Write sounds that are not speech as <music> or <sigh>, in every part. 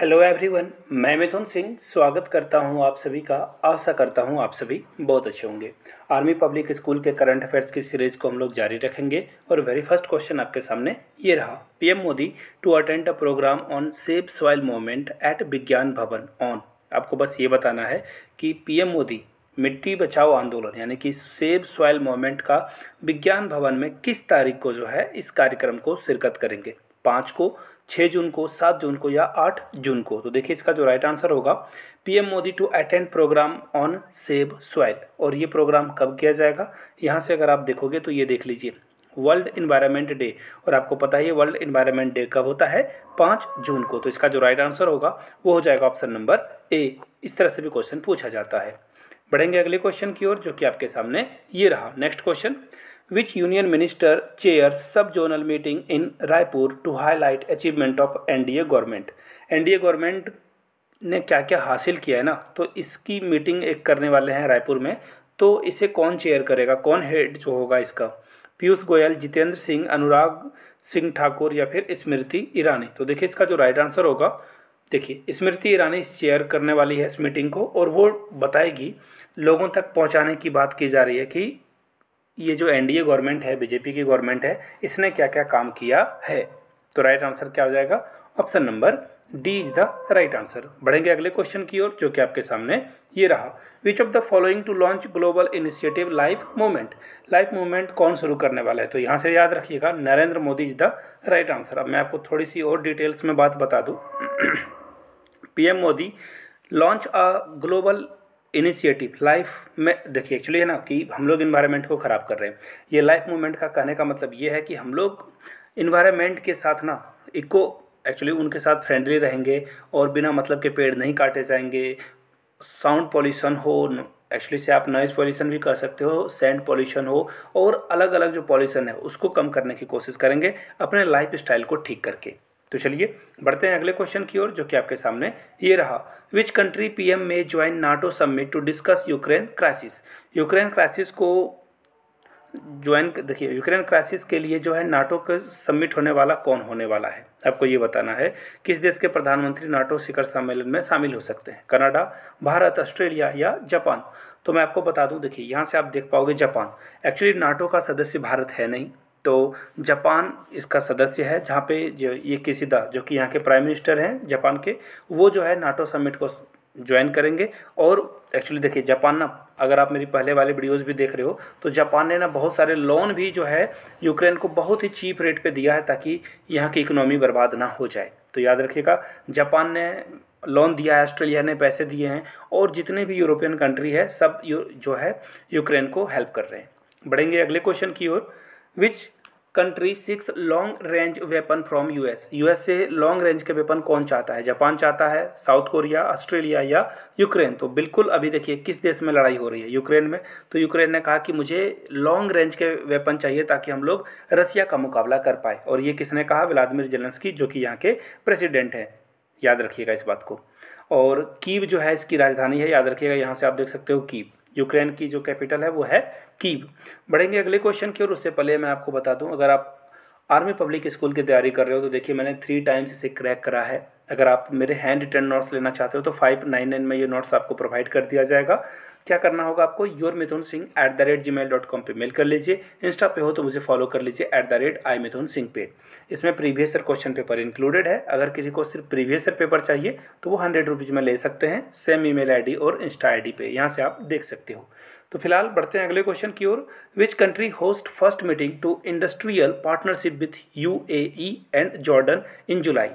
Hello everyone मैं मिथुन सिंह स्वागत करता हूं आप सभी का आशा करता हूं आप सभी बहुत अच्छे होंगे आर्मी पब्लिक स्कूल के करंट अफेयर्स की सीरीज़ को हम लोग जारी रखेंगे और वेरी फर्स्ट क्वेश्चन आपके सामने ये रहा PM Modi to attend a programme on safe soil movement at Vigyan Bhavan on आपको बस ये बताना है कि पी मोदी मिट्टी बचाओ आंदोलन यानी कि सेब सॉइल मूवमेंट का विज्ञान भवन में किस तारीख को जो है इस कार्यक्रम को शिरकत करेंगे पाँच को छः जून को सात जून को या आठ जून को तो देखिए इसका जो राइट आंसर होगा PM Modi to attend programme on save soil और ये प्रोग्राम कब किया जाएगा यहाँ से अगर आप देखोगे तो ये देख लीजिए वर्ल्ड इन्वायरमेंट डे और आपको पता ही है वर्ल्ड इन्वायरमेंट डे कब होता है पाँच जून को तो इसका जो राइट आंसर होगा वो हो जाएगा ऑप्शन नंबर ए इस तरह से भी क्वेश्चन पूछा जाता है बढ़ेंगे अगले क्वेश्चन की ओर जो कि आपके सामने ये रहा next question which union minister chairs sub-zonal meeting in Raipur to highlight achievement of NDA government. NDA government ने क्या क्या हासिल किया है ना तो इसकी मीटिंग एक करने वाले हैं रायपुर में तो इसे कौन चेयर करेगा कौन हेड जो होगा इसका पीयूष गोयल जितेंद्र सिंह अनुराग सिंह ठाकुर या फिर स्मृति ईरानी तो देखिए इसका जो राइट आंसर होगा देखिए स्मृति ईरानी चेयर करने वाली है इस मीटिंग को और वो बताएगी लोगों तक पहुंचाने की बात की जा रही है कि ये जो एनडीए गवर्नमेंट है बीजेपी की गवर्नमेंट है इसने क्या क्या काम किया है तो राइट आंसर क्या हो जाएगा option number D is the right answer बढ़ेंगे अगले क्वेश्चन की ओर जो कि आपके सामने ये रहा which of the following to launch global initiative life movement life movement कौन शुरू करने वाला है तो यहाँ से याद रखिएगा Narendra Modi is the right answer अब मैं आपको थोड़ी सी और डिटेल्स में बात बता दूँ PM <clears throat> Modi launch a global initiative life में देखिए एक्चुअली है ना कि हम लोग इन्वायरमेंट को ख़राब कर रहे हैं ये लाइफ मूवमेंट का कहने का मतलब ये है कि हम लोग इन्वायरमेंट के साथ ना इको एक्चुअली उनके साथ फ्रेंडली रहेंगे और बिना मतलब के पेड़ नहीं काटे जाएंगे साउंड पॉल्यूशन हो एक्चुअली से आप नॉइज़ पॉल्यूशन भी कर सकते हो सैंड पॉल्यूशन हो और अलग अलग जो पॉल्यूशन है उसको कम करने की कोशिश करेंगे अपने लाइफ स्टाइल को ठीक करके तो चलिए बढ़ते हैं अगले क्वेश्चन की ओर जो कि आपके सामने ये रहा विच कंट्री पीएम में join NATO summit to discuss Ukraine crisis Ukraine crisis को ज्वाइन देखिए यूक्रेन क्राइसिस के लिए जो है नाटो का समिट होने वाला कौन होने वाला है आपको ये बताना है किस देश के प्रधानमंत्री नाटो शिखर सम्मेलन में शामिल हो सकते हैं कनाडा भारत ऑस्ट्रेलिया या जापान तो मैं आपको बता दूं देखिए यहाँ से आप देख पाओगे जापान एक्चुअली नाटो का सदस्य भारत है नहीं तो जापान इसका सदस्य है जहाँ पे जो ये किसिदा जो कि यहाँ के प्राइम मिनिस्टर हैं जापान के वो जो है नाटो समिट को ज्वाइन करेंगे और एक्चुअली देखिए जापान ना अगर आप मेरी पहले वाले वीडियोस भी देख रहे हो तो जापान ने ना बहुत सारे लोन भी जो है यूक्रेन को बहुत ही चीप रेट पे दिया है ताकि यहाँ की इकोनॉमी बर्बाद ना हो जाए तो याद रखिएगा जापान ने लोन दिया है ऑस्ट्रेलिया ने पैसे दिए हैं और जितने भी यूरोपियन कंट्री है सब जो है यूक्रेन को हेल्प कर रहे हैं बढ़ेंगे अगले क्वेश्चन की ओर which country seeks long range weapon from US US से लॉन्ग रेंज के वेपन कौन चाहता है जापान चाहता है साउथ कोरिया ऑस्ट्रेलिया या यूक्रेन तो बिल्कुल अभी देखिए किस देश में लड़ाई हो रही है यूक्रेन में तो यूक्रेन ने कहा कि मुझे लॉन्ग रेंज के वेपन चाहिए ताकि हम लोग रसिया का मुकाबला कर पाए और ये किसने कहा व्लादिमिर जेलेंस्की जो कि यहाँ के प्रेसिडेंट हैं याद रखिएगा इस बात को और कीव जो है इसकी राजधानी है याद रखिएगा यहाँ से आप देख सकते हो कीव यूक्रेन की जो कैपिटल है वो है कीव बढ़ेंगे अगले क्वेश्चन की और उससे पहले मैं आपको बता दूं अगर आप आर्मी पब्लिक स्कूल की तैयारी कर रहे हो तो देखिए मैंने थ्री टाइम्स इसे क्रैक करा है अगर आप मेरे हैंड रिटर्न नोट्स लेना चाहते हो तो फाइव नाइन नाइन में ये नोट्स आपको प्रोवाइड कर दिया जाएगा क्या करना होगा आपको your Mithun Singh at the rate Gmail dot com पर मेल कर लीजिए इंस्टा पे हो तो मुझे फॉलो कर लीजिए at the rate I Mithun Singh पे इसमें previous year question paper included है अगर किसी को सिर्फ प्रीवियस ईयर पेपर चाहिए तो वो हंड्रेड रुपीज़ में ले सकते हैं सेम ईमेल आईडी और इंस्टा आईडी पे यहाँ से आप देख सकते हो तो फिलहाल बढ़ते हैं अगले क्वेश्चन की ओर which country host first meeting to industrial partnership with U and Jordan in July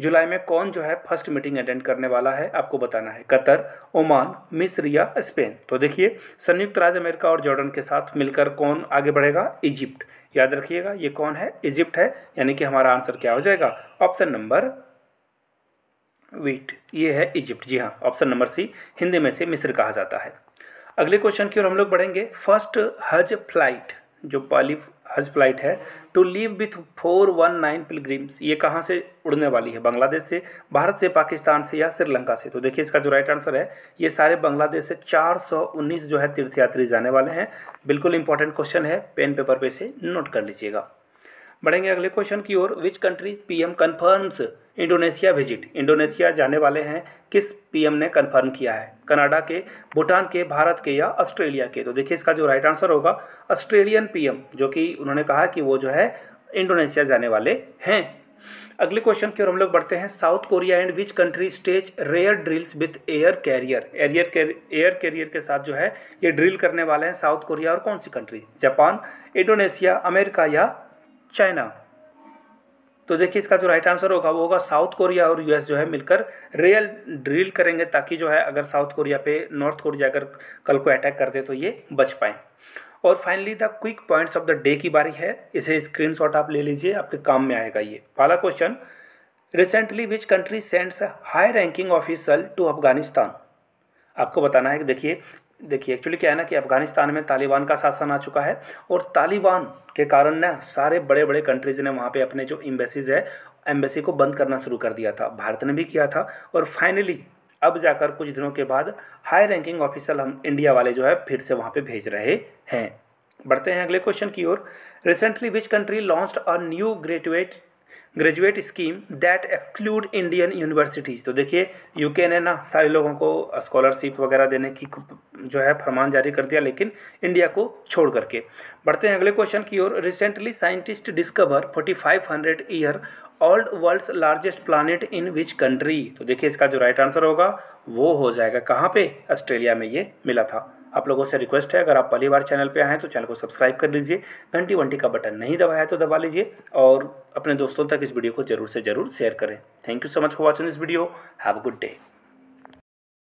जुलाई में कौन जो है फर्स्ट मीटिंग अटेंड करने वाला है आपको बताना है कतर ओमान मिस्र या स्पेन तो देखिए संयुक्त राज्य अमेरिका और जॉर्डन के साथ मिलकर कौन आगे बढ़ेगा इजिप्ट याद रखिएगा ये कौन है इजिप्ट है यानी कि हमारा आंसर क्या हो जाएगा ऑप्शन नंबर वीट ये है इजिप्ट जी हाँ ऑप्शन नंबर सी हिंदी में से मिस्र कहा जाता है अगले क्वेश्चन की ओर हम लोग बढ़ेंगे फर्स्ट हज फ्लाइट जो पाली हज फ्लाइट है to leave with four one nine pilgrims ये कहाँ से उड़ने वाली है बांग्लादेश से भारत से पाकिस्तान से या श्रीलंका से तो देखिए इसका जो राइट आंसर है ये सारे बांग्लादेश से 419 जो है तीर्थयात्री जाने वाले हैं बिल्कुल इंपॉर्टेंट क्वेश्चन है पेन पेपर पे से नोट कर लीजिएगा बढ़ेंगे अगले क्वेश्चन की ओर which P PM confirms Indonesia visit Indonesia जाने वाले हैं किस पीएम ने कंफर्म किया है कनाडा के भूटान के भारत के या ऑस्ट्रेलिया के तो देखिए इसका जो राइट आंसर होगा ऑस्ट्रेलियन पीएम जो कि उन्होंने कहा कि वो जो है इंडोनेशिया जाने वाले हैं अगले क्वेश्चन की ओर हम लोग बढ़ते हैं South Korea and which country stage rare drills with air carrier air air carrier के साथ जो है ये ड्रिल करने वाले हैं साउथ कोरिया और कौन सी कंट्री जापान इंडोनेशिया अमेरिका या चाइना तो देखिए इसका जो राइट आंसर होगा वो होगा साउथ कोरिया और यूएस जो है मिलकर रियल ड्रिल करेंगे ताकि जो है अगर साउथ कोरिया पे नॉर्थ कोरिया अगर कल को अटैक कर दे तो ये बच पाए और finally the quick points of the day की बारी है इसे स्क्रीनशॉट आप ले लीजिए आपके काम में आएगा ये पहला question recently which country sends high ranking official to Afghanistan आपको बताना है कि देखिए देखिए एक्चुअली क्या है ना कि अफगानिस्तान में तालिबान का शासन आ चुका है और तालिबान के कारण ना सारे बड़े बड़े कंट्रीज़ ने वहाँ पे अपने जो एम्बेसीज है एम्बेसी को बंद करना शुरू कर दिया था भारत ने भी किया था और फाइनली अब जाकर कुछ दिनों के बाद हाई रैंकिंग ऑफिसर हम इंडिया वाले जो है फिर से वहाँ पर भेज रहे हैं बढ़ते हैं अगले क्वेश्चन की ओर recently which country launch a new graduate graduate scheme that exclude Indian universities तो देखिए यूके ने ना सारे लोगों को स्कॉलरशिप वगैरह देने की जो है फरमान जारी कर दिया लेकिन इंडिया को छोड़ करके बढ़ते हैं अगले क्वेश्चन की ओर recently scientist discover 4500 year old world's largest planet in which country तो देखिए इसका जो राइट right आंसर होगा वो हो जाएगा कहाँ पे ऑस्ट्रेलिया में ये मिला था आप लोगों से रिक्वेस्ट है अगर आप पहली बार चैनल पे आए हैं तो चैनल को सब्सक्राइब कर लीजिए घंटी वंटी का बटन नहीं दबाया तो दबा लीजिए और अपने दोस्तों तक इस वीडियो को जरूर से जरूर शेयर करें thank you so much for watching this video have a good day